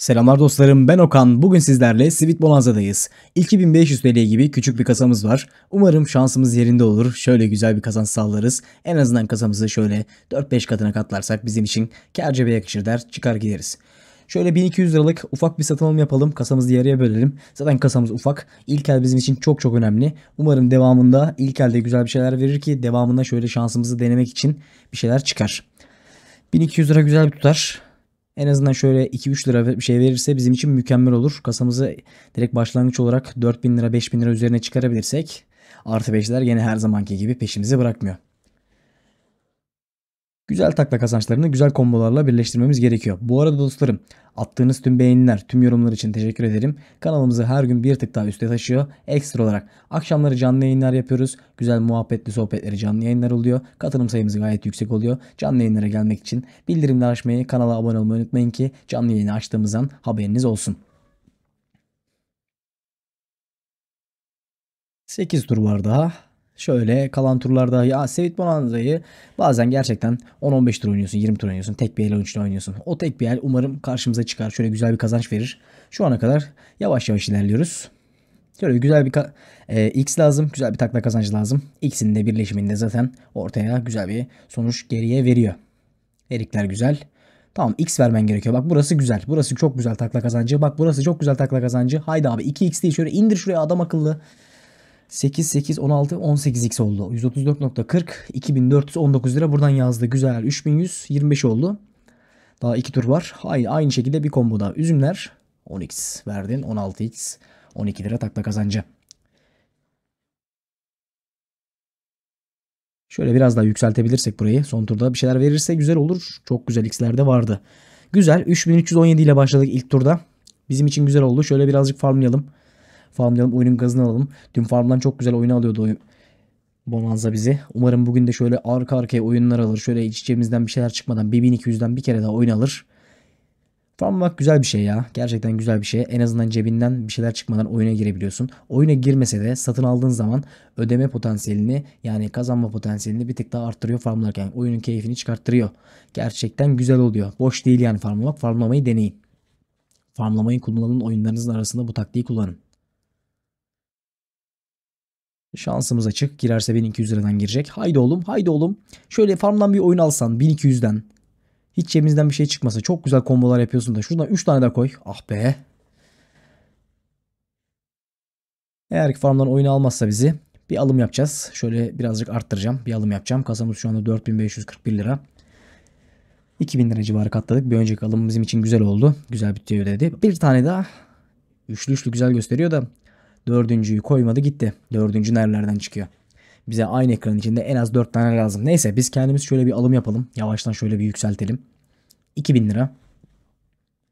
Selamlar dostlarım ben Okan. Bugün sizlerle Sweet Bonanza'dayız. 2500 TL gibi küçük bir kasamız var. Umarım şansımız yerinde olur. Şöyle güzel bir kazanç sağlarız. En azından kasamızı şöyle 4-5 katına katlarsak bizim için kâr cebe yakışır der çıkar gideriz. Şöyle 1200 liralık ufak bir satın alım yapalım. Kasamızı yarıya bölelim. Zaten kasamız ufak. İlk el bizim için çok çok önemli. Umarım devamında ilk elde güzel bir şeyler verir ki devamında şöyle şansımızı denemek için bir şeyler çıkar. 1200 lira güzel bir tutar. En azından şöyle 2-3 lira bir şey verirse bizim için mükemmel olur. Kasamızı direkt başlangıç olarak 4000 lira 5000 lira üzerine çıkarabilirsek artı 5'ler gene her zamanki gibi peşimizi bırakmıyor güzel takla kazançlarını güzel kombolarla birleştirmemiz gerekiyor. Bu arada dostlarım attığınız tüm beğeniler, tüm yorumlar için teşekkür ederim. Kanalımızı her gün bir tık daha üste taşıyor. Ekstra olarak akşamları canlı yayınlar yapıyoruz. Güzel muhabbetli sohbetleri canlı yayınlar oluyor. Katılım sayımız gayet yüksek oluyor. Canlı yayınlara gelmek için bildirimleri açmayı, kanala abone olmayı unutmayın ki canlı yayını açtığımızdan haberiniz olsun. 8 tur var daha. Şöyle kalan turlarda ya Sevit Bonanza'yı bazen gerçekten 10-15 tur oynuyorsun, 20 tur oynuyorsun. Tek bir el oyuncuyla oynuyorsun. O tek bir el umarım karşımıza çıkar. Şöyle güzel bir kazanç verir. Şu ana kadar yavaş yavaş ilerliyoruz. Şöyle güzel bir e, X lazım. Güzel bir takla kazancı lazım. X'in de birleşiminde zaten ortaya güzel bir sonuç geriye veriyor. Erikler güzel. Tamam X vermen gerekiyor. Bak burası güzel. Burası çok güzel takla kazancı. Bak burası çok güzel takla kazancı. Haydi abi 2X değil şöyle indir şuraya adam akıllı. 8, 8, 16, 18x oldu. 134.40, 2419 lira buradan yazdı. Güzel. 3125 oldu. Daha iki tur var. Aynı, aynı şekilde bir kombo daha. Üzümler 10x verdin. 16x 12 lira takla kazancı. Şöyle biraz daha yükseltebilirsek burayı. Son turda bir şeyler verirse güzel olur. Çok güzel x'lerde vardı. Güzel. 3317 ile başladık ilk turda. Bizim için güzel oldu. Şöyle birazcık farmlayalım farmlayalım oyunun gazını alalım. Dün farmdan çok güzel oyunu alıyordu oyun. Bonanza bizi. Umarım bugün de şöyle arka arkaya oyunlar alır. Şöyle içeceğimizden bir şeyler çıkmadan 1200'den bir kere daha oyun alır. Farmlamak güzel bir şey ya. Gerçekten güzel bir şey. En azından cebinden bir şeyler çıkmadan oyuna girebiliyorsun. Oyuna girmese de satın aldığın zaman ödeme potansiyelini yani kazanma potansiyelini bir tık daha arttırıyor farmlarken. Oyunun keyfini çıkarttırıyor. Gerçekten güzel oluyor. Boş değil yani farmlamak. Farmlamayı deneyin. Farmlamayı kullanın oyunlarınızın arasında bu taktiği kullanın. Şansımız açık. Girerse 1200 liradan girecek. Haydi oğlum haydi oğlum. Şöyle farmdan bir oyun alsan 1200'den. Hiç cebimizden bir şey çıkmasa. Çok güzel kombolar yapıyorsun da. Şuradan 3 tane daha koy. Ah be. Eğer ki farmdan oyunu almazsa bizi bir alım yapacağız. Şöyle birazcık arttıracağım. Bir alım yapacağım. Kasamız şu anda 4541 lira. 2000 lira civarı katladık. Bir önceki alım bizim için güzel oldu. Güzel bir ödedi. Bir tane daha. Üçlü üçlü güzel gösteriyor da Dördüncüyü koymadı gitti. Dördüncü nerelerden çıkıyor? Bize aynı ekranın içinde en az 4 tane lazım. Neyse biz kendimiz şöyle bir alım yapalım. Yavaştan şöyle bir yükseltelim. 2000 lira.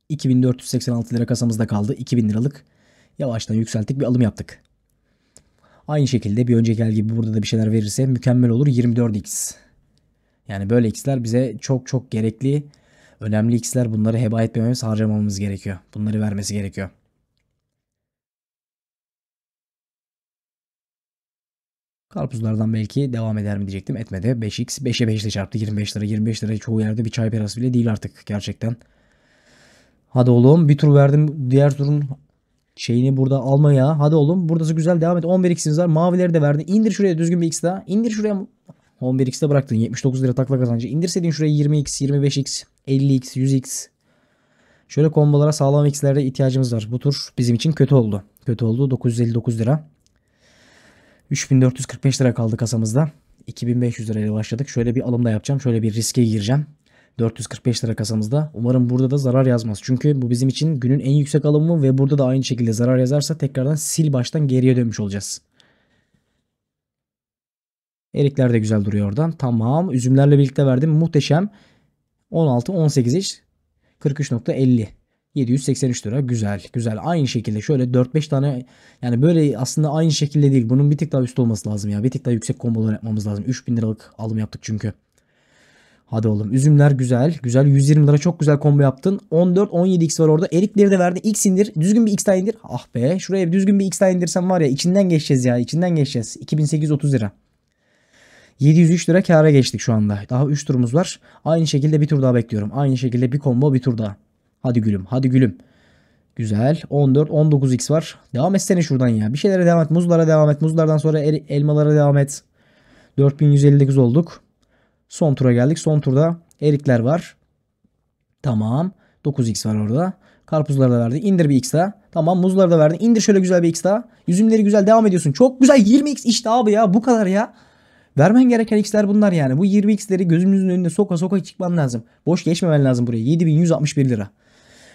2486 lira kasamızda kaldı. 2000 liralık yavaştan yükselttik bir alım yaptık. Aynı şekilde bir önceki el gibi burada da bir şeyler verirse mükemmel olur 24x. Yani böyle x'ler bize çok çok gerekli. Önemli x'ler bunları heba etmememiz harcamamamız gerekiyor. Bunları vermesi gerekiyor. Karpuzlardan belki devam eder mi diyecektim. Etmedi. 5x 5'e 5 ile çarptı. 25 lira. 25 lira çoğu yerde bir çay parası bile değil artık gerçekten. Hadi oğlum bir tur verdim. Diğer turun şeyini burada alma Hadi oğlum buradası güzel devam et. 11x'iniz var. Mavileri de verdin. İndir şuraya düzgün bir x daha. İndir şuraya 11x'te bıraktın. 79 lira takla kazancı. İndirseydin şuraya 20x, 25x, 50x, 100x. Şöyle kombolara sağlam x'lerde ihtiyacımız var. Bu tur bizim için kötü oldu. Kötü oldu. 959 lira. 3445 lira kaldı kasamızda. 2500 lirayla başladık. Şöyle bir alım da yapacağım. Şöyle bir riske gireceğim. 445 lira kasamızda. Umarım burada da zarar yazmaz. Çünkü bu bizim için günün en yüksek alımı ve burada da aynı şekilde zarar yazarsa tekrardan sil baştan geriye dönmüş olacağız. Erikler de güzel duruyor oradan. Tamam. Üzümlerle birlikte verdim. Muhteşem. 16, 18 iş. 43.50. 783 lira güzel güzel aynı şekilde şöyle 4-5 tane yani böyle aslında aynı şekilde değil bunun bir tık daha üst olması lazım ya bir tık daha yüksek kombolar yapmamız lazım 3000 liralık alım yaptık çünkü. Hadi oğlum üzümler güzel güzel 120 lira çok güzel kombo yaptın 14-17x var orada erikleri de verdi x indir düzgün bir x daha indir ah be şuraya düzgün bir x daha indirsem var ya içinden geçeceğiz ya içinden geçeceğiz 2830 lira. 703 lira kâra geçtik şu anda. Daha 3 turumuz var. Aynı şekilde bir tur daha bekliyorum. Aynı şekilde bir combo bir tur daha. Hadi gülüm. Hadi gülüm. Güzel. 14, 19x var. Devam etsene şuradan ya. Bir şeylere devam et. Muzlara devam et. Muzlardan sonra el, elmalara devam et. 4159 olduk. Son tura geldik. Son turda erikler var. Tamam. 9x var orada. Karpuzları da verdi. İndir bir x daha. Tamam muzları da verdin. İndir şöyle güzel bir x daha. Üzümleri güzel devam ediyorsun. Çok güzel 20x işte abi ya bu kadar ya. Vermen gereken x'ler bunlar yani. Bu 20x'leri gözümüzün önüne soka soka çıkman lazım. Boş geçmemen lazım buraya. 7161 lira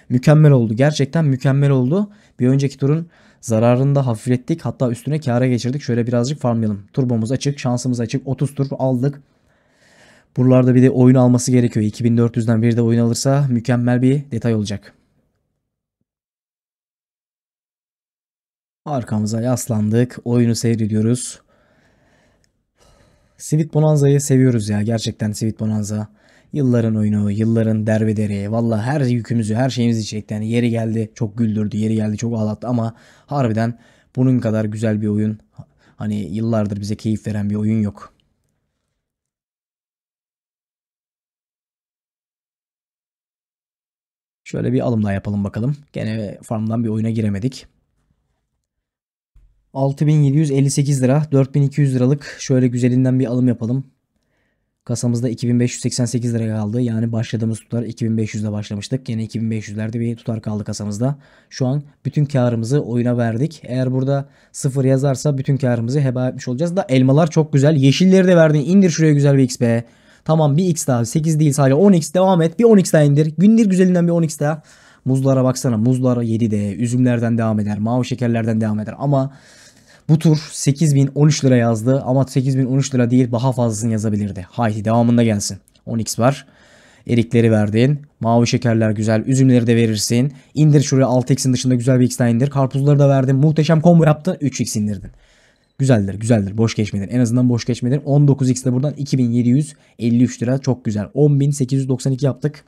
mükemmel oldu. Gerçekten mükemmel oldu. Bir önceki turun zararını da hafiflettik. Hatta üstüne kâra geçirdik. Şöyle birazcık farmlayalım. Turbomuz açık, şansımız açık. 30 tur aldık. Buralarda bir de oyun alması gerekiyor. 2400'den bir de oyun alırsa mükemmel bir detay olacak. Arkamıza yaslandık. Oyunu seyrediyoruz. Sivit Bonanza'yı seviyoruz ya. Gerçekten Sivit Bonanza. Yılların oyunu, yılların dervederi. Valla her yükümüzü, her şeyimizi çekti. Yani yeri geldi çok güldürdü, yeri geldi çok ağlattı ama harbiden bunun kadar güzel bir oyun. Hani yıllardır bize keyif veren bir oyun yok. Şöyle bir alımla yapalım bakalım. Gene farmdan bir oyuna giremedik. 6758 lira 4200 liralık şöyle güzelinden bir alım yapalım. Kasamızda 2588 lira kaldı. Yani başladığımız tutar 2500'de başlamıştık. Yine 2500'lerde bir tutar kaldı kasamızda. Şu an bütün karımızı oyuna verdik. Eğer burada sıfır yazarsa bütün karımızı heba etmiş olacağız. Da elmalar çok güzel. Yeşilleri de verdin. İndir şuraya güzel bir XP. Tamam bir X daha 8 değil sadece 10X devam et. Bir 10X daha indir. Gündür güzelinden bir 10X daha. Muzlara baksana. muzlara 7 de Üzümlerden devam eder. Mavi şekerlerden devam eder. Ama bu tur 8013 lira yazdı ama 8013 lira değil daha fazlasını yazabilirdi. Haydi devamında gelsin. 10x var. Erikleri verdin. Mavi şekerler güzel. Üzümleri de verirsin. İndir şuraya 6x'in dışında güzel bir x daha indir. Karpuzları da verdin. Muhteşem combo yaptın. 3x indirdin. Güzeldir güzeldir. Boş geçmedin. En azından boş geçmedin. 19x de buradan 2753 lira. Çok güzel. 10.892 yaptık.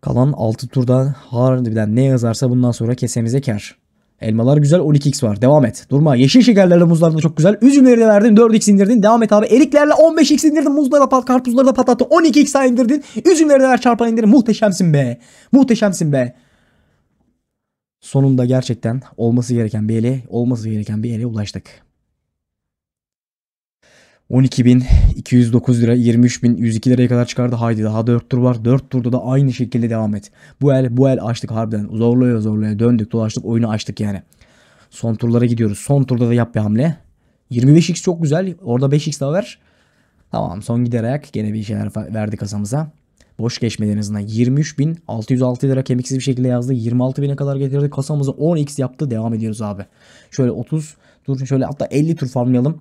Kalan 6 turda harbiden ne yazarsa bundan sonra kesemize kar. Elmalar güzel 12x var. Devam et. Durma. Yeşil şekerlerle muzlar da çok güzel. Üzümleri de verdin. 4x indirdin. Devam et abi. Eriklerle 15x indirdin. Muzları pat, karpuzları da patlattın. 12x indirdin. Üzümleri de ver çarpan indirin. Muhteşemsin be. Muhteşemsin be. Sonunda gerçekten olması gereken bir ele, olması gereken bir ele ulaştık. 12.209 lira 23.102 liraya kadar çıkardı. Haydi daha 4 tur var. 4 turda da aynı şekilde devam et. Bu el bu el açtık harbiden. zorlaya zorlaya Döndük dolaştık oyunu açtık yani. Son turlara gidiyoruz. Son turda da yap bir hamle. 25x çok güzel. Orada 5x daha ver. Tamam son gider ayak. Gene bir şeyler verdi kasamıza. Boş geçmedi en azından. 23.606 lira kemiksiz bir şekilde yazdı. 26.000'e kadar getirdi. Kasamızı 10x yaptı. Devam ediyoruz abi. Şöyle 30 tur şöyle hatta 50 tur farmlayalım.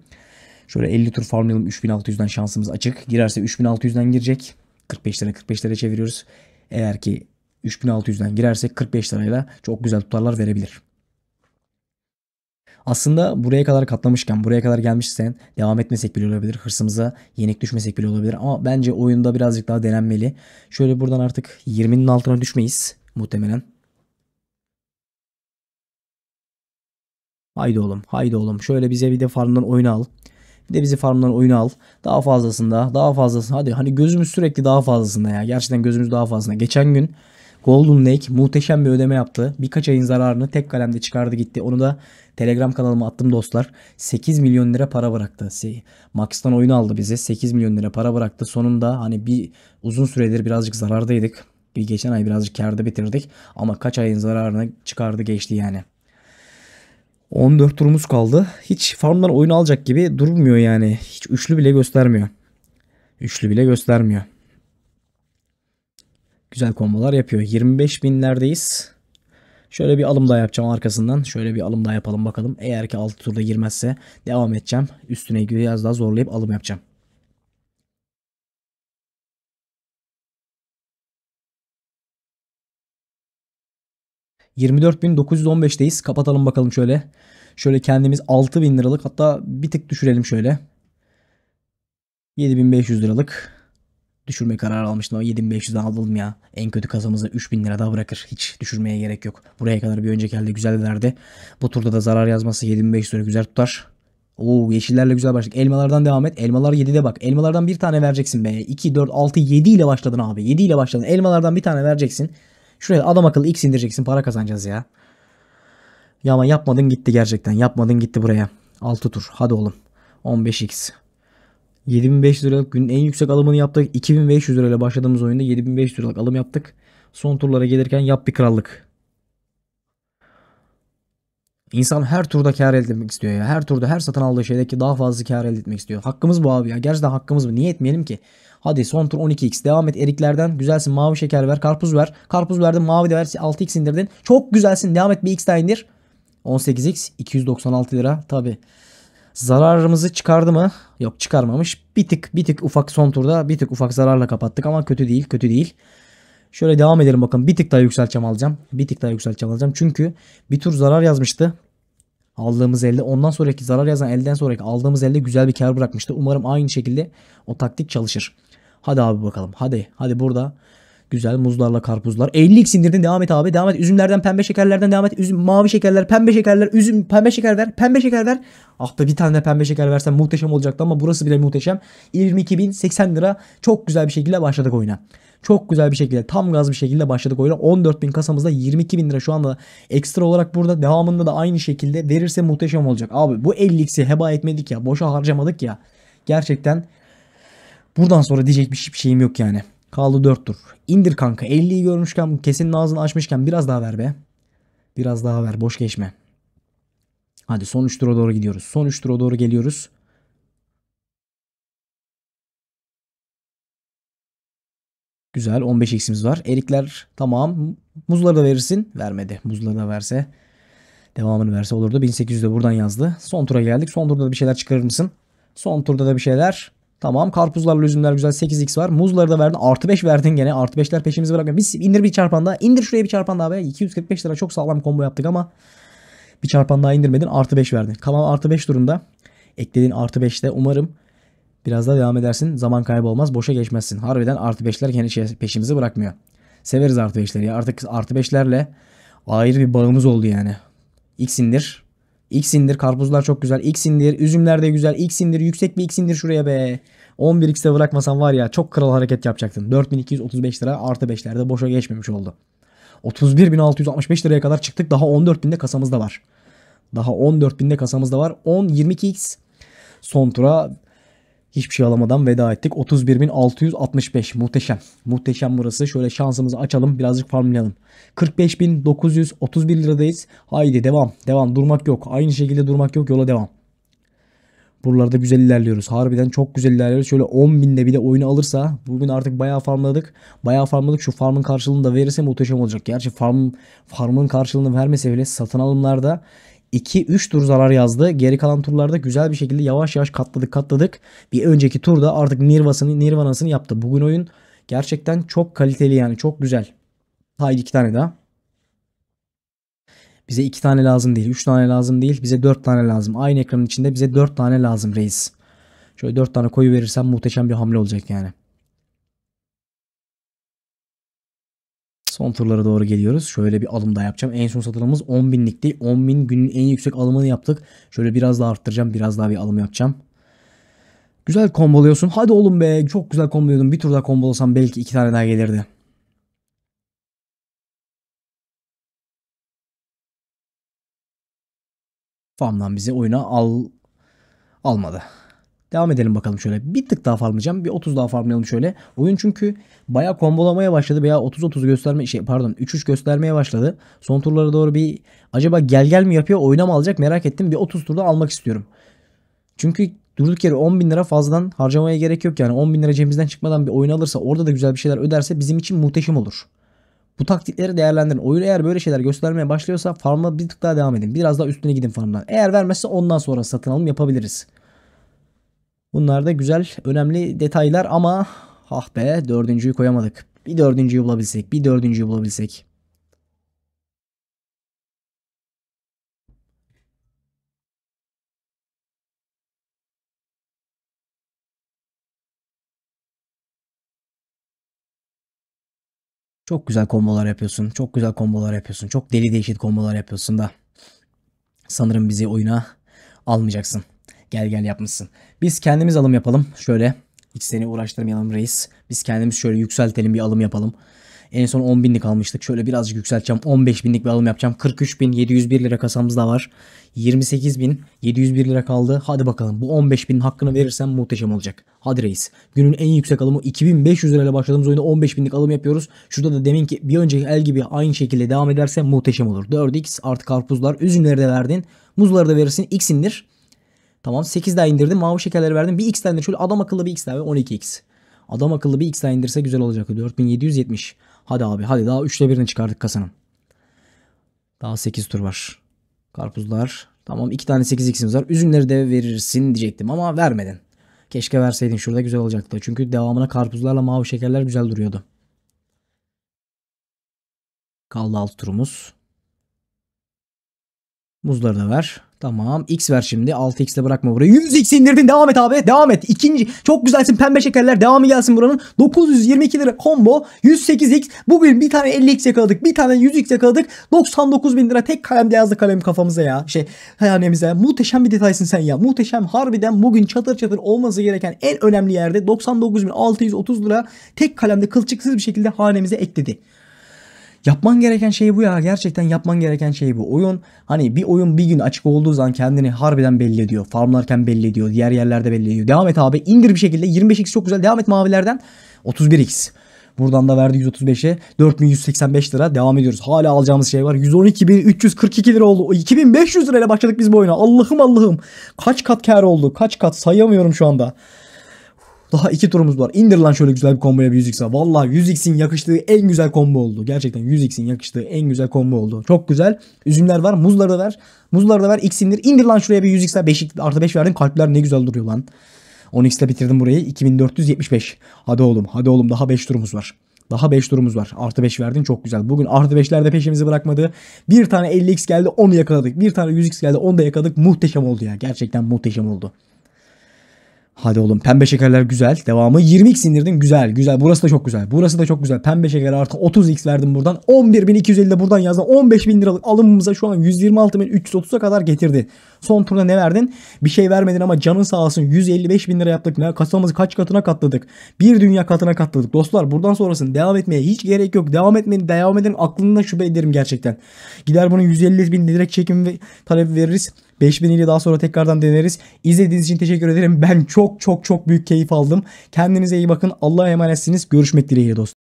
Şöyle 50 tur farmlayalım 3600'den şansımız açık. Girerse 3600'den girecek. 45 lira 45 lira çeviriyoruz. Eğer ki 3600'den girersek 45 lirayla çok güzel tutarlar verebilir. Aslında buraya kadar katlamışken, buraya kadar gelmişsen devam etmesek bile olabilir. Hırsımıza yenik düşmesek bile olabilir. Ama bence oyunda birazcık daha denenmeli. Şöyle buradan artık 20'nin altına düşmeyiz muhtemelen. Haydi oğlum, haydi oğlum. Şöyle bize bir de farmdan oyunu al. Bir de bizi farmdan oyunu al. Daha fazlasında daha fazlasında. Hadi hani gözümüz sürekli daha fazlasında ya. Gerçekten gözümüz daha fazlasında. Geçen gün Golden Lake muhteşem bir ödeme yaptı. Birkaç ayın zararını tek kalemde çıkardı gitti. Onu da Telegram kanalıma attım dostlar. 8 milyon lira para bıraktı. Max'tan oyun aldı bize. 8 milyon lira para bıraktı. Sonunda hani bir uzun süredir birazcık zarardaydık. Bir geçen ay birazcık karda bitirdik. Ama kaç ayın zararını çıkardı geçti yani. 14 turumuz kaldı. Hiç farmdan oyun alacak gibi durmuyor yani. Hiç üçlü bile göstermiyor. Üçlü bile göstermiyor. Güzel kombolar yapıyor. 25 binlerdeyiz. Şöyle bir alım daha yapacağım arkasından. Şöyle bir alım daha yapalım bakalım. Eğer ki 6 turda girmezse devam edeceğim. Üstüne biraz daha zorlayıp alım yapacağım. 24.915'teyiz. Kapatalım bakalım şöyle. Şöyle kendimiz 6.000 liralık hatta bir tık düşürelim şöyle. 7.500 liralık düşürme kararı almıştım ama 7500'den aldım ya. En kötü kasamızda 3000 lira daha bırakır. Hiç düşürmeye gerek yok. Buraya kadar bir önceki elde güzellerdi. Bu turda da zarar yazması 7500 lira güzel tutar. Oo yeşillerle güzel başladık. Elmalardan devam et. Elmalar 7'de bak. Elmalardan bir tane vereceksin be. 2, 4, 6, 7 ile başladın abi. 7 ile başladın. Elmalardan bir tane vereceksin. Şuraya adam akıllı X indireceksin para kazanacağız ya. Ya ama yapmadın gitti gerçekten. Yapmadın gitti buraya. 6 tur. Hadi oğlum. 15x. 7500 liralık günün en yüksek alımını yaptık. 2500 lirayla başladığımız oyunda 7500 liralık alım yaptık. Son turlara gelirken yap bir krallık. İnsan her turda kar elde etmek istiyor ya. Her turda her satın aldığı şeydeki daha fazla kar elde etmek istiyor. Hakkımız bu abi ya. Gerçekten hakkımız bu. Niye etmeyelim ki? Hadi son tur 12x. Devam et eriklerden. Güzelsin mavi şeker ver. Karpuz ver. Karpuz verdin mavi de ver. 6x indirdin. Çok güzelsin. Devam et bir x daha indir. 18x 296 lira. Tabi. Zararımızı çıkardı mı? Yok çıkarmamış. Bir tık bir tık ufak son turda bir tık ufak zararla kapattık ama kötü değil kötü değil. Şöyle devam edelim bakın. Bir tık daha yükselteceğim alacağım. Bir tık daha yükselteceğim alacağım. Çünkü bir tur zarar yazmıştı. Aldığımız elde. Ondan sonraki zarar yazan elden sonraki aldığımız elde güzel bir kar bırakmıştı. Umarım aynı şekilde o taktik çalışır. Hadi abi bakalım. Hadi. Hadi burada Güzel muzlarla karpuzlar. 50x indirdin devam et abi. Devam et. Üzümlerden pembe şekerlerden devam et. Üzüm mavi şekerler, pembe şekerler, üzüm pembe şeker ver. Pembe şeker ver. Ah be bir tane de pembe şeker versen muhteşem olacaktı ama burası bile muhteşem. 22.080 lira çok güzel bir şekilde başladık oyuna. Çok güzel bir şekilde tam gaz bir şekilde başladık oyuna. 14.000 kasamızda 22.000 lira şu anda ekstra olarak burada. Devamında da aynı şekilde verirse muhteşem olacak. Abi bu 50x'i heba etmedik ya. Boşa harcamadık ya. Gerçekten buradan sonra diyecek bir şeyim yok yani. Kaldı 4 tur. İndir kanka. 50'yi görmüşken kesin ağzını açmışken biraz daha ver be. Biraz daha ver. Boş geçme. Hadi son 3 tura doğru gidiyoruz. Son 3 tura doğru geliyoruz. Güzel 15 x'imiz var. Erikler tamam. Muzları da verirsin. Vermedi. Muzları da verse devamını verse olurdu. 1800 de buradan yazdı. Son tura geldik. Son turda da bir şeyler çıkarır mısın? Son turda da bir şeyler. Tamam karpuzlarla üzümler güzel 8x var. Muzları da verdin. Artı 5 verdin gene. Artı 5'ler peşimizi bırakmıyor. Biz indir bir çarpan daha. İndir şuraya bir çarpan daha be. 245 lira çok sağlam combo yaptık ama bir çarpan daha indirmedin. Artı 5 verdin. Kalan artı 5 durumda. Eklediğin artı 5'te umarım biraz daha devam edersin. Zaman kaybı olmaz. Boşa geçmezsin. Harbiden artı 5'ler kendi şey, peşimizi bırakmıyor. Severiz artı 5'leri. Artık artı 5'lerle ayrı bir bağımız oldu yani. X indir. X indir. Karpuzlar çok güzel. X indir. Üzümler de güzel. X indir. Yüksek bir X indir şuraya be. 11x'te bırakmasan var ya çok kral hareket yapacaktın. 4235 lira artı 5'lerde boşa geçmemiş oldu. 31.665 liraya kadar çıktık. Daha 14.000'de kasamızda var. Daha 14.000'de kasamızda var. 10 22x son tura Hiçbir şey alamadan veda ettik. 31.665 muhteşem. Muhteşem burası. Şöyle şansımızı açalım birazcık farmlayalım. 45.931 liradayız. Haydi devam. Devam durmak yok. Aynı şekilde durmak yok yola devam. Buralarda güzel ilerliyoruz. Harbiden çok güzel ilerliyoruz. Şöyle 10.000'de bir de oyunu alırsa bugün artık bayağı farmladık. Bayağı farmladık. Şu farmın karşılığını da verirse muhteşem olacak. Gerçi farm farmın karşılığını vermese bile satın alımlarda 2-3 tur zarar yazdı. Geri kalan turlarda güzel bir şekilde yavaş yavaş katladık katladık. Bir önceki turda artık Nirvas'ını Nirvana'sını yaptı. Bugün oyun gerçekten çok kaliteli yani çok güzel. Haydi 2 tane daha. Bize 2 tane lazım değil, 3 tane lazım değil. Bize 4 tane lazım. Aynı ekranın içinde bize 4 tane lazım reis. Şöyle 4 tane koyu verirsem muhteşem bir hamle olacak yani. Son turlara doğru geliyoruz. Şöyle bir alım daha yapacağım. En son satılımız 10 binlikti. 10 bin günün en yüksek alımını yaptık. Şöyle biraz daha arttıracağım. Biraz daha bir alım yapacağım. Güzel komboluyorsun. Hadi oğlum be. Çok güzel komboluyordun. Bir tur daha kombolasam belki iki tane daha gelirdi. Fam'dan bizi oyuna al almadı. Devam edelim bakalım şöyle. Bir tık daha farmlayacağım. Bir 30 daha farmlayalım şöyle. Oyun çünkü baya kombolamaya başladı veya 30-30 gösterme şey pardon 3-3 göstermeye başladı. Son turlara doğru bir acaba gel gel mi yapıyor oynama alacak merak ettim. Bir 30 turda almak istiyorum. Çünkü durduk yere 10 bin lira fazladan harcamaya gerek yok yani 10 bin lira cebimizden çıkmadan bir oyun alırsa orada da güzel bir şeyler öderse bizim için muhteşem olur. Bu taktikleri değerlendirin. Oyun eğer böyle şeyler göstermeye başlıyorsa farmla bir tık daha devam edin. Biraz daha üstüne gidin farmdan. Eğer vermezse ondan sonra satın alım yapabiliriz. Bunlar da güzel önemli detaylar ama ah be dördüncüyü koyamadık. Bir dördüncüyü bulabilsek bir dördüncüyü bulabilsek. Çok güzel kombolar yapıyorsun. Çok güzel kombolar yapıyorsun. Çok deli değişik kombolar yapıyorsun da. Sanırım bizi oyuna almayacaksın. Gel gel yapmışsın. Biz kendimiz alım yapalım. Şöyle hiç seni uğraştırmayalım reis. Biz kendimiz şöyle yükseltelim bir alım yapalım. En son 10 binlik almıştık. Şöyle birazcık yükselteceğim. 15 binlik bir alım yapacağım. 43 bin 701 lira kasamızda var. 28 bin 701 lira kaldı. Hadi bakalım bu 15 binin hakkını verirsem muhteşem olacak. Hadi reis. Günün en yüksek alımı 2500 lirayla başladığımız oyunda 15 binlik alım yapıyoruz. Şurada da demin ki bir önceki el gibi aynı şekilde devam ederse muhteşem olur. 4x artı karpuzlar. Üzümleri de verdin. Muzları da verirsin. indir. Tamam 8 daha indirdim. Mavi şekerleri verdim. Bir x daha indir. Şöyle adam akıllı bir x daha. 12x. Adam akıllı bir x daha indirse güzel olacak. 4770. Hadi abi hadi daha 3'te 1'ini çıkardık kasanın. Daha 8 tur var. Karpuzlar. Tamam 2 tane 8x'imiz var. Üzümleri de verirsin diyecektim ama vermedin. Keşke verseydin şurada güzel olacaktı. Çünkü devamına karpuzlarla mavi şekerler güzel duruyordu. Kaldı alt turumuz. Muzları da ver. Tamam x ver şimdi 6x ile bırakma burayı 100x indirdin devam et abi devam et ikinci çok güzelsin pembe şekerler devamı gelsin buranın 922 lira combo 108x bugün bir tane 50x yakaladık bir tane 100x yakaladık 99 bin lira tek kalemde yazdı kalem kafamıza ya şey hayalimize muhteşem bir detaysın sen ya muhteşem harbiden bugün çatır çatır olması gereken en önemli yerde 99.630 lira tek kalemde kılçıksız bir şekilde hanemize ekledi. Yapman gereken şey bu ya. Gerçekten yapman gereken şey bu. Oyun hani bir oyun bir gün açık olduğu zaman kendini harbiden belli ediyor. Farmlarken belli ediyor. Diğer yerlerde belli ediyor. Devam et abi. indir bir şekilde. 25x çok güzel. Devam et mavilerden. 31x. Buradan da verdi 135'e 4185 lira devam ediyoruz. Hala alacağımız şey var. 112.342 lira oldu. 2500 lirayla başladık biz bu oyuna. Allah'ım Allah'ım. Kaç kat kar oldu? Kaç kat sayamıyorum şu anda. Daha iki turumuz var. İndir lan şöyle güzel bir komboya bir 100x'e. Valla 100x'in yakıştığı en güzel kombo oldu. Gerçekten 100x'in yakıştığı en güzel kombo oldu. Çok güzel. Üzümler var. Muzları da ver. Muzları da ver. X indir. İndir lan şuraya bir 100x'e. 5 artı 5 verdin. Kalpler ne güzel duruyor lan. 10 ile bitirdim burayı. 2475. Hadi oğlum. Hadi oğlum. Daha 5 turumuz var. Daha 5 turumuz var. Artı 5 verdin çok güzel. Bugün artı 5'ler de peşimizi bırakmadı. Bir tane 50x geldi onu yakaladık. Bir tane 100x geldi onu da yakaladık. Muhteşem oldu ya. Gerçekten muhteşem oldu. Hadi oğlum pembe şekerler güzel. Devamı 20x indirdim güzel güzel. Burası da çok güzel. Burası da çok güzel. Pembe şeker artı 30x verdim buradan. 11.250 de buradan yazdım. 15.000 liralık alımımıza şu an 126.330'a kadar getirdi. Son turda ne verdin? Bir şey vermedin ama canın sağ olsun 155.000 lira yaptık. Ne? Kasamızı kaç katına katladık? Bir dünya katına katladık. Dostlar buradan sonrasını devam etmeye hiç gerek yok. Devam etmeyin. Devam edin. Aklından şüphe ederim gerçekten. Gider bunun 150.000 direkt çekim ve talep veririz. 5000 ile daha sonra tekrardan deneriz. İzlediğiniz için teşekkür ederim. Ben çok çok çok büyük keyif aldım. Kendinize iyi bakın. Allah'a emanetsiniz. Görüşmek dileğiyle dostum.